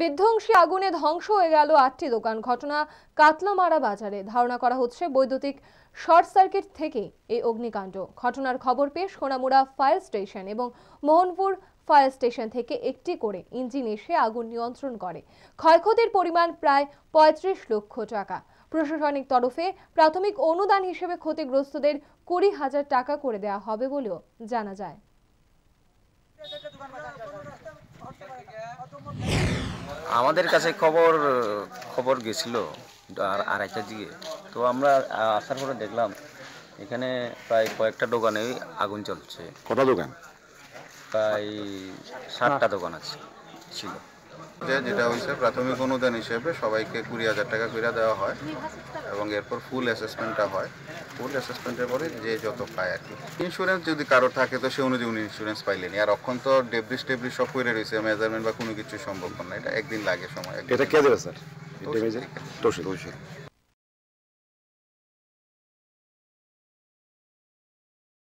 বিধ্বংসী আগুনে ধ্বংস হয়ে গেল আটটি দোকান ঘটনা কাতলামারা বাজারে ধারণা করা হচ্ছে বৈদ্যুতিক শর্ট সার্কিট থেকেই এই অগ্নিকাণ্ড ঘটনার খবর পেয়ে সোনামুড়া ফায়ার স্টেশন এবং মোহনপুর ফায়ার স্টেশন থেকে একটি করে ইঞ্জিন এসে আগুন নিয়ন্ত্রণ করে ক্ষয়ক্ষতির পরিমাণ প্রায় পঁয়ত্রিশ লক্ষ টাকা প্রশাসনিক তরফে প্রাথমিক অনুদান হিসেবে ক্ষতিগ্রস্তদের কুড়ি হাজার টাকা করে দেওয়া হবে বলেও জানা যায় আমাদের কাছে খবর খবর গেছিল আর আড়াইটার দিকে তো আমরা আসার পরে দেখলাম এখানে প্রায় কয়েকটা দোকানে আগুন চলছে কটা দোকান প্রায় ষাটটা দোকান আছে ছিল যেটা হয়েছে প্রাথমিক অনুদান হিসেবে সবাইকে কুড়ি হাজার টাকা করে দেওয়া হয় এবং এরপর ফুল অ্যাসেসমেন্টটা হয় ফুল অ্যাসেসমেন্টের পরে যে যত পায় আর কি ইন্স্যুরেন্স যদি কারো থাকে তো সে অনুযায়ী উনি ইন্স্যুরেন্স পাইলেনি আর অক্ষণ তো ডেব্রিস টেব্রিস সব করে রয়েছে মেজারমেন্ট বা কোনো কিছু সম্ভব না এটা একদিন লাগে সময় এটা কে দেবে স্যার